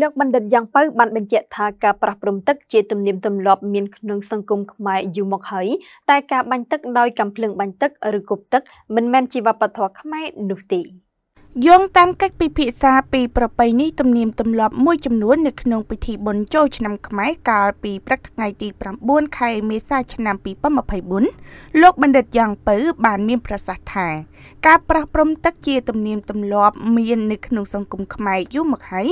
លោកបណ្ឌិតយ៉ាងពៅបានបញ្ជាក់ថាការប្រះព្រំទឹកជាទំនៀមទម្លាប់មានក្នុងសង្គមខ្មែរយូរមកហើយតែការបាញ់ទឹកដោយកាំភ្លើងបាញ់ទឹកឬគប់ទឹក មិនមែនជាវប្បធម៌ខ្មែរនោះទេ។យោងតាមកិច្ចពិភាក្សាពីប្រពៃណីទំនៀមទម្លាប់មួយចំនួននៅក្នុងពិធីបុណ្យចូលឆ្នាំខ្មែរកាលពីព្រឹកថ្ងៃទី9ខែមេសាឆ្នាំ2024លោកបណ្ឌិតយ៉ាងពៅ បានមានប្រសាសន៍ថាការប្រះព្រំទឹកជាទំនៀមទម្លាប់មាននៅក្នុងសង្គមខ្មែរយូរមកហើយ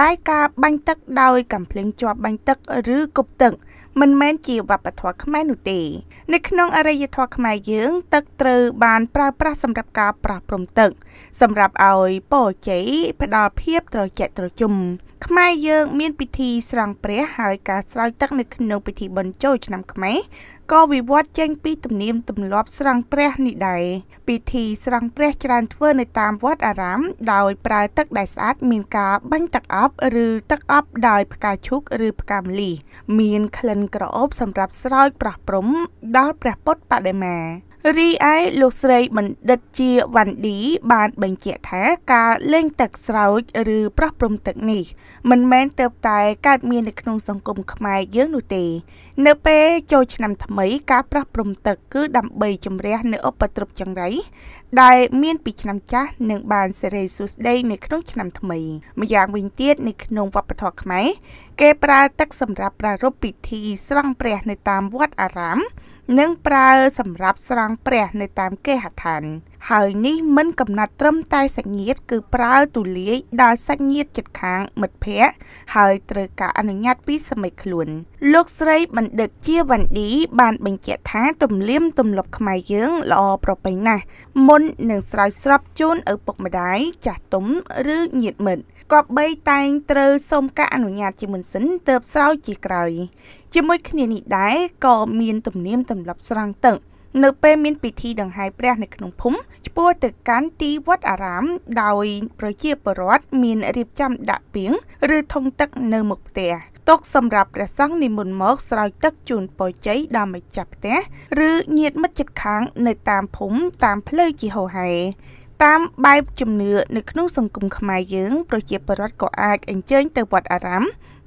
តែការបាញ់ទឹកដោយកំភ្លើងជាប់បាញ់ទឹកឬគប់ទឹកមិនមែនជាវប្បធម៌ខ្មែរនោះទេ នៅក្នុងអរិយធម៌ខ្មែរយើង ទឹកត្រូវបានប្រើប្រាស់សម្រាប់ការប្រះព្រំទឹកសម្រាប់ឲ្យពរជ័យផ្ដល់ភាពត្រជាក់ត្រជុំខ្មែរយើង មាន ពិធីស្រង់ព្រះហើយការស្រោចទឹក នៅក្នុងពិធីបុណ្យចូលឆ្នាំខ្មែរក៏វិវត្តចេញពីទំនៀមទម្លាប់ស្រង់ព្រះនេះដែរពិធីស្រង់ព្រះច្រើនធ្វើនៅតាមវត្តអារាម ដោយ ប្រើទឹកដែលស្អាត មានការបាញ់ទឹកអប់ឬទឹកអប់ ដោយផ្កាឈូកឬផ្កាម្លិះមានក្លិនក្រអូបសម្រាប់ស្រោចប្រោះព្រំដល់ព្រះពុទ្ធបដិមារីឯលោកស្រីបណ្ឌិតជាវ៉ាន់ឌីបានបញ្ជាក់ថាការលេងទឹកស្រោចឬប្រោះព្រំទឹកនេះមិនមែនទៅតែកើតមាននៅក្នុងសង្គមខ្មែរយើងនោះទេ នៅ ពេលចូលឆ្នាំថ្មីការប្រោះព្រំទឹក គឺដើម្បីជំរះ នៅឧបទ្រពចង្រៃដែលមានពីឆ្នាំចាស់និងបាន សេរីសួស្តីនៅក្នុងឆ្នាំថ្មីម្យ៉ាងវិញទៀតនៅក្នុងវប្បធម៌ខ្មែរគេប្រើទឹកសម្រាប់ប្រារព្ធពិធីស្រង់ព្រះនៅតាមវត្តអារាមនិងប្រើសម្រាប់ស្រង់ព្រះនៅតាមគេហដ្ឋាន។ហើយនេះមិនកំណត់ត្រឹមតែសាច់ញាតិគឺប្រើទូលាយដល់សាច់ញាតិជិតខាងមិត្តភ័ក្តិហើយត្រូវការអនុញ្ញាតពីសមីខ្លួនលោកស្រីបណ្ឌិតជាវ៉ាន់ឌីបាន បញ្ជាក់ថាទំលៀមទម្លាប់ខ្មែរយើងល្អប្រពៃណាស់មុននឹងស្រោចស្រពជូនឪពុកម្ដាយចាស់ទុំឬញាតិមិត្តក៏បីតែងត្រូវសូមការអនុញ្ញាតជាមុនសិនទើបស្រោចជាក្រោយជាមួយគ្នានេះដែរក៏មានទំនៀមទម្លាប់ស្រង់ទឹកនៅពេលមានពិធីដង្ហែព្រះនៅក្នុងភូមិឆ្ពោះទៅកាន់ទីវត្តអារាម ដោយប្រជាពលរដ្ឋមានរៀបចំដាក់ពាងឬធុងទឹកនៅមុខផ្ទះទុកសម្រាប់ព្រះសង្ឃនិមន្តមកស្រោចទឹកជូនពរជ័យដល់ម្ចាស់ផ្ទះឬញាតិមិត្តជិតខាងនៅតាមភូមិតាមផ្លូវជាហោហែតាមបែបជំនឿនៅក្នុងសង្គមខ្មែរយើងប្រជាពលរដ្ឋក៏អាចអញ្ជើញទៅវត្តអារាម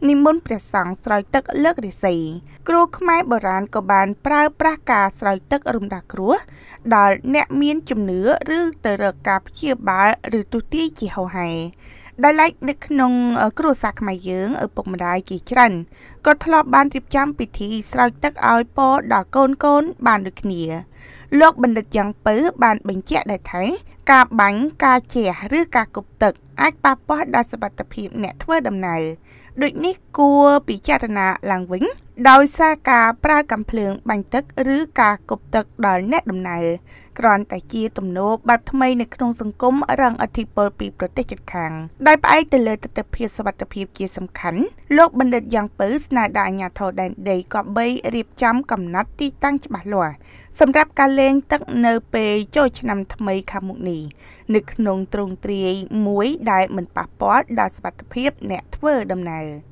និមន្តព្រះសង្ឃស្រោចទឹកលើករាសីគ្រូខ្មែរបុរាណក៏បានប្រើប្រាស់ការស្រោចទឹករំដាស់គ្រោះដល់អ្នកមានជំនឿឬទៅរកការព្យាបាលឬទុទាយជាហោហែដែលឡែកនៅក្នុង គ្រួសារខ្មែរយើងឪពុកម្ដាយជាច្រើនក៏ធ្លាប់បានរៀបចំពិធីស្រោចទឹកឲ្យពរដល់កូនកូន បានដូចគ្នាលោកបណ្ឌិតយ៉ាងពៅបានបញ្ជាក់ដែរថាការបាញ់ការជះឬការគប់ទឹកអាចប៉ះពាល់ដល់សុវត្ថិភាពអ្នកធ្វើដំណើរដូចនេះគួរពិចារណាឡើងវិញ ដោយសារការប្រើកាំភ្លើងបាញ់ទឹក ឬការគប់ទឹកដល់អ្នកដំណើរគ្រាន់តែជា ទំនោរបែបថ្មីនៅក្នុង សង្គមរង អធិពលពីប្រទេសជិតខាងដោយផ្អែកទៅលើទស្សនវិជ្ជាសុវត្ថិភាពជាសំខាន់លោកបណ្ឌិតយ៉ាងពៅស្នើដល់អាជ្ញាធរដែនដីគប្បីរៀបចំកំណត់ទីតាំងច្បាស់លាស់សម្រាប់ប់ការលេងទឹកនៅពេលចូលឆ្នាំថ្មីខាងមុខនេះនៅក្នុងទ្រង់ទ្រាយមួយដែលមិនប៉ះពាល់ដល់សុខភាពអ្នកធ្វើដំណើរ។